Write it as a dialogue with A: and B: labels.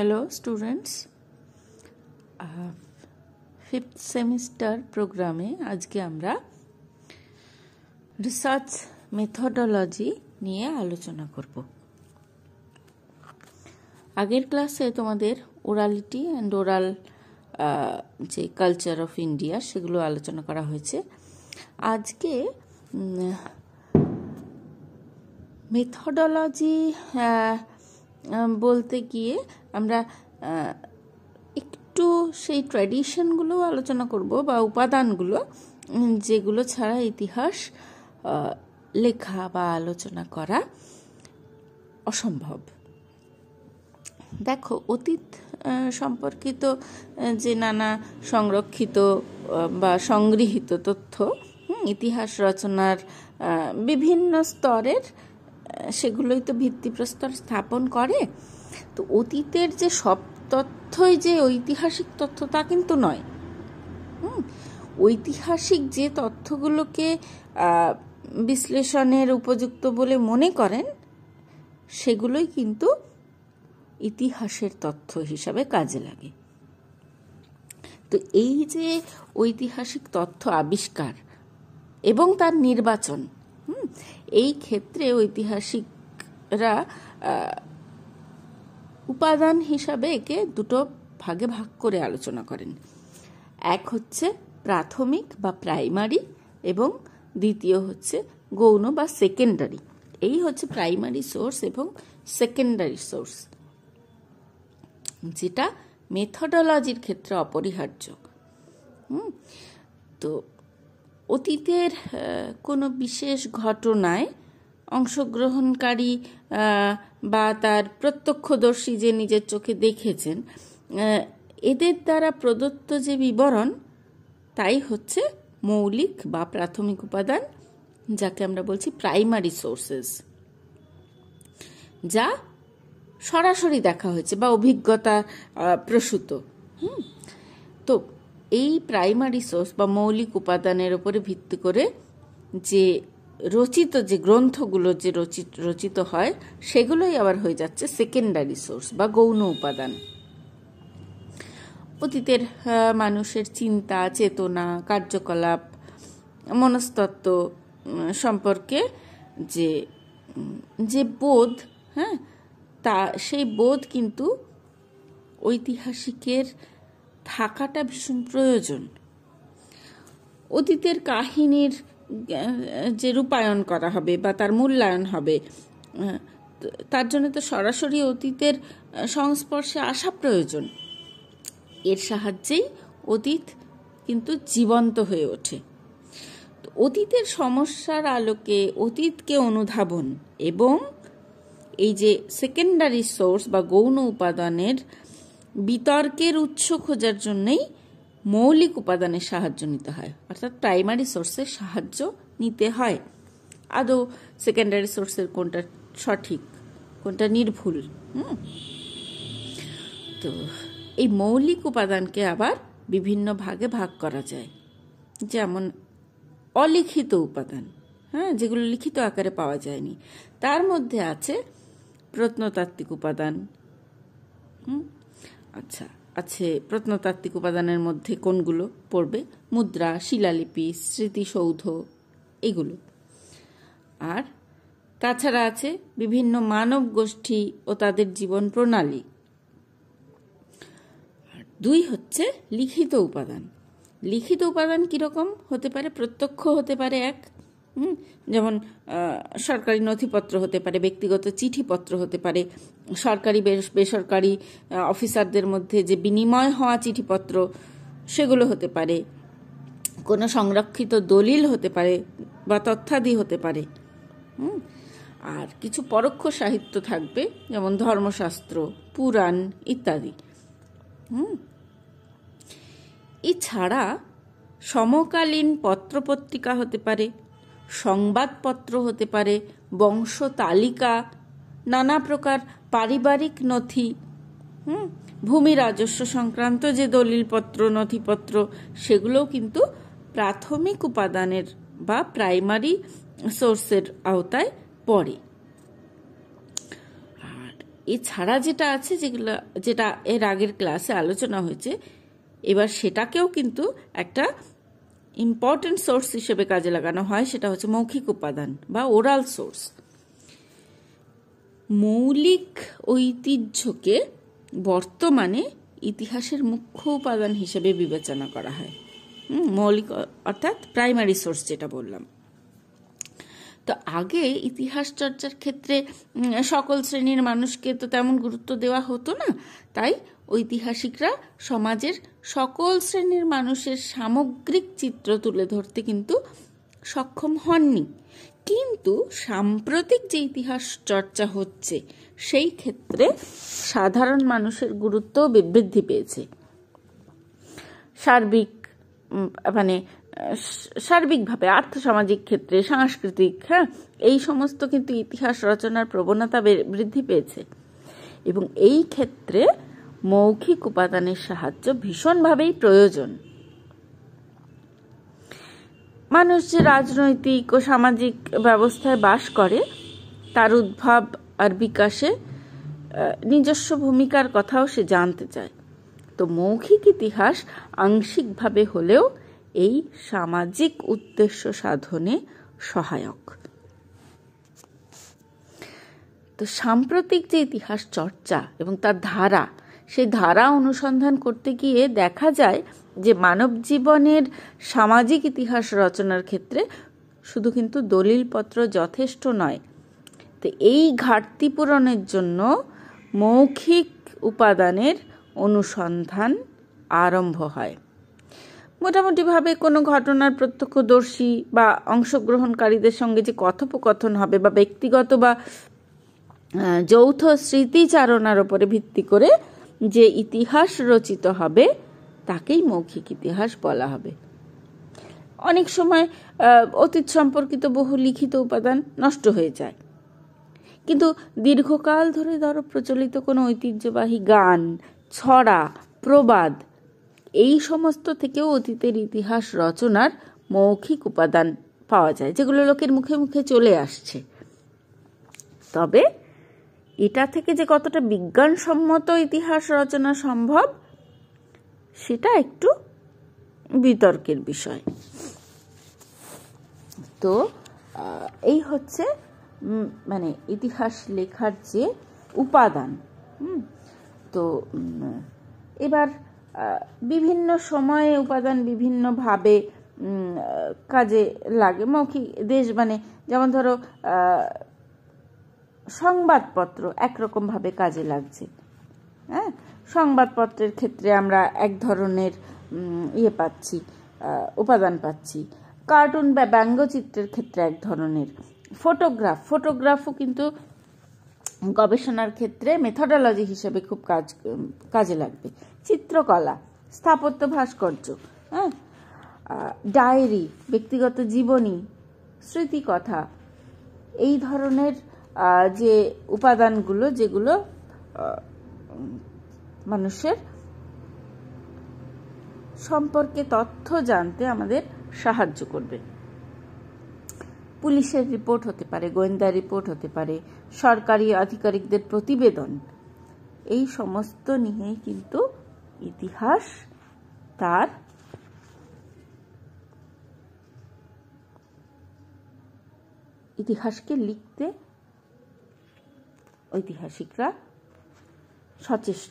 A: hello students fifth semester প্রোগ্রামে আজকে আমরা রিসার্চ মেথডোলজি নিয়ে আলোচনা করব আগের ক্লাসে তোমাদের ওরালিটি অ্যান্ড ওরাল যে কালচার অফ ইন্ডিয়া সেগুলো আলোচনা করা হয়েছে আজকে মেথডোলজি বলতে গিয়ে আমরা একটু সেই ট্র্যাডিশনগুলো আলোচনা করব বা উপাদানগুলো যেগুলো ছাড়া ইতিহাস লেখা বা আলোচনা করা অসম্ভব দেখো অতীত সম্পর্কিত যে নানা সংরক্ষিত বা সংগৃহীত তথ্য ইতিহাস রচনার বিভিন্ন স্তরের সেগুলোই তো ভিত্তিপ্রস্তর স্থাপন করে তো অতীতের যে সব তথ্যই যে ঐতিহাসিক তথ্য তা কিন্তু নয় ঐতিহাসিক যে তথ্যগুলোকে বিশ্লেষণের উপযুক্ত বলে মনে করেন সেগুলোই কিন্তু ইতিহাসের তথ্য হিসাবে কাজে লাগে তো এই যে ঐতিহাসিক তথ্য আবিষ্কার এবং তার নির্বাচন এই ক্ষেত্রে ঐতিহাসিকরা উপাদান হিসাবে একে দুটো ভাগে ভাগ করে আলোচনা করেন এক হচ্ছে প্রাথমিক বা প্রাইমারি এবং দ্বিতীয় হচ্ছে গৌণ বা সেকেন্ডারি এই হচ্ছে প্রাইমারি সোর্স এবং সেকেন্ডারি সোর্স যেটা মেথডোলজির ক্ষেত্রে অপরিহার্য হুম তো অতীতের কোনো বিশেষ ঘটনায় অংশগ্রহণকারী বা তার প্রত্যক্ষদর্শী যে নিজের চোখে দেখেছেন এদের দ্বারা প্রদত্ত যে বিবরণ তাই হচ্ছে মৌলিক বা প্রাথমিক উপাদান যাকে আমরা বলছি প্রাইমারি সোর্সেস যা সরাসরি দেখা হয়েছে বা অভিজ্ঞতা প্রসূত হুম তো এই প্রাইমারি সোর্স বা মৌলিক উপাদানের উপরে ভিত্তি করে যে রচিত যে গ্রন্থগুলো যে রচিত রচিত হয় সেগুলোই আবার হয়ে যাচ্ছে সেকেন্ডারি সোর্স বা গৌণ উপাদান অতীতের মানুষের চিন্তা চেতনা কার্যকলাপ মনস্তত্ত্ব সম্পর্কে যে যে বোধ হ্যাঁ তা সেই বোধ কিন্তু ঐতিহাসিকের থাকাটা ভীষণ প্রয়োজন অতীতের কাহিনীর যে রূপায়ণ করা হবে বা তার মূল্যায়ন হবে তার জন্য তো সরাসরি অতীতের সংস্পর্শে আসা প্রয়োজন এর সাহায্যেই অতীত কিন্তু জীবন্ত হয়ে ওঠে অতীতের সমস্যার আলোকে অতীতকে অনুধাবন এবং এই যে সেকেন্ডারি সোর্স বা গৌণ উপাদানের বিতর্কের উৎস খোঁজার জন্যেই মৌলিক উপাদানের সাহায্য নিতে হয় অর্থাৎ প্রাইমারি সোর্সের সাহায্য নিতে হয় আদৌ সেকেন্ডারি সোর্সের কোনটা সঠিক কোনটা নির্ভুল হুম তো এই মৌলিক উপাদানকে আবার বিভিন্ন ভাগে ভাগ করা যায় যেমন অলিখিত উপাদান হ্যাঁ যেগুলো লিখিত আকারে পাওয়া যায়নি তার মধ্যে আছে প্রত্নতাত্ত্বিক উপাদান হুম আচ্ছা আছে প্রত্নতাত্ত্বিক উপাদানের মধ্যে কোনগুলো পড়বে মুদ্রা শিলালিপি স্মৃতিসৌধ এগুলো আর তাছাড়া আছে বিভিন্ন মানব গোষ্ঠী ও তাদের জীবন প্রণালী দুই হচ্ছে লিখিত উপাদান লিখিত উপাদান কীরকম হতে পারে প্রত্যক্ষ হতে পারে এক যেমন সরকারি নথিপত্র হতে পারে ব্যক্তিগত চিঠিপত্র হতে পারে সরকারি বেসরকারি অফিসারদের মধ্যে যে বিনিময় হওয়া চিঠিপত্র সেগুলো হতে পারে কোনো সংরক্ষিত দলিল হতে পারে বা তথ্যাদি হতে পারে আর কিছু পরোক্ষ সাহিত্য থাকবে যেমন ধর্মশাস্ত্র পুরাণ ইত্যাদি এছাড়া সমকালীন পত্রপত্রিকা হতে পারে সংবাদপত্র হতে পারে বংশ তালিকা নানা প্রকার পারিবারিক নথি হুম ভূমি রাজস্ব সংক্রান্ত যে দলিলপত্র নথিপত্র সেগুলোও কিন্তু প্রাথমিক উপাদানের বা প্রাইমারি সোর্সের আওতায় পড়ে আর এছাড়া যেটা আছে যেগুলো যেটা এর আগের ক্লাসে আলোচনা হয়েছে এবার সেটাকেও কিন্তু একটা ইম্পর্টেন্ট সোর্স হিসেবে কাজে লাগানো হয় সেটা হচ্ছে মৌখিক উপাদান বা ওরাল সোর্স মৌলিক ঐতিহ্যকে বর্তমানে ইতিহাসের মুখ্য উপাদান হিসেবে বিবেচনা করা হয় মৌলিক অর্থাৎ প্রাইমারি সোর্স যেটা বললাম তো আগে ইতিহাস চর্চার ক্ষেত্রে সকল শ্রেণীর মানুষকে তো তেমন গুরুত্ব দেওয়া হতো না তাই ঐতিহাসিকরা সমাজের সকল শ্রেণীর মানুষের সামগ্রিক চিত্র তুলে ধরতে কিন্তু সক্ষম হননি কিন্তু সাম্প্রতিক যে ইতিহাস চর্চা হচ্ছে সেই ক্ষেত্রে সাধারণ মানুষের গুরুত্ব বৃদ্ধি পেয়েছে সার্বিক মানে সার্বিকভাবে আর্থসামাজিক ক্ষেত্রে সাংস্কৃতিক হ্যাঁ এই সমস্ত কিন্তু ইতিহাস রচনার প্রবণতা বৃদ্ধি পেয়েছে এবং এই ক্ষেত্রে মৌখিক উপাদানের সাহায্য ভীষণভাবেই প্রয়োজন মানুষ যে রাজনৈতিক ও সামাজিক ব্যবস্থায় বাস করে তার উদ্ভব আর বিকাশে নিজস্ব ভূমিকার কথাও সে জানতে চায় তো মৌখিক ইতিহাস আংশিকভাবে হলেও এই সামাজিক উদ্দেশ্য সাধনে সহায়ক তো সাম্প্রতিক যে ইতিহাস চর্চা এবং তার ধারা সেই ধারা অনুসন্ধান করতে গিয়ে দেখা যায় যে মানব জীবনের সামাজিক ইতিহাস রচনার ক্ষেত্রে শুধু কিন্তু দলিলপত্র যথেষ্ট নয় তো এই ঘাটতি পূরণের জন্য মৌখিক উপাদানের অনুসন্ধান আরম্ভ হয় মোটামুটিভাবে কোনো ঘটনার প্রত্যক্ষদর্শী বা অংশগ্রহণকারীদের সঙ্গে যে কথোপকথন হবে বা ব্যক্তিগত বা যৌথ স্মৃতিচারণার ওপরে ভিত্তি করে যে ইতিহাস রচিত হবে তাকেই মৌখিক ইতিহাস বলা হবে অনেক সময় অতীত সম্পর্কিত বহু লিখিত উপাদান নষ্ট হয়ে যায় কিন্তু দীর্ঘকাল ধরে ধরো প্রচলিত কোনো ঐতিহ্যবাহী গান ছড়া প্রবাদ এই সমস্ত থেকেও অতীতের ইতিহাস রচনার মৌখিক উপাদান পাওয়া যায় যেগুলো লোকের মুখে মুখে চলে আসছে তবে এটা থেকে যে কতটা বিজ্ঞানসম্মত ইতিহাস রচনা সম্ভব সেটা একটু বিতর্কের বিষয় তো এই হচ্ছে মানে ইতিহাস লেখার যে উপাদান তো এবার বিভিন্ন সময়ে উপাদান বিভিন্নভাবে কাজে লাগে মৌখিক দেশ মানে যেমন ধরো সংবাদপত্র একরকমভাবে কাজে লাগছে হ্যাঁ সংবাদপত্রের ক্ষেত্রে আমরা এক ধরনের ইয়ে পাচ্ছি উপাদান পাচ্ছি কার্টুন বা ব্যঙ্গচিত্রের ক্ষেত্রে এক ধরনের ফটোগ্রাফ ফটোগ্রাফও কিন্তু গবেষণার ক্ষেত্রে মেথডোলজি হিসেবে খুব কাজ কাজে লাগবে চিত্রকলা স্থাপত্য ভাস্কর্য হ্যাঁ ডায়েরি ব্যক্তিগত জীবনী স্মৃতিকথা এই ধরনের যে উপাদানগুলো যেগুলো মানুষের সম্পর্কে তথ্য জানতে আমাদের সাহায্য করবে পুলিশের রিপোর্ট হতে পারে গোয়েন্দা রিপোর্ট হতে পারে সরকারি আধিকারিকদের প্রতিবেদন এই সমস্ত নিয়ে কিন্তু ইতিহাস তার ইতিহাসকে লিখতে ঐতিহাসিকরা সচেষ্ট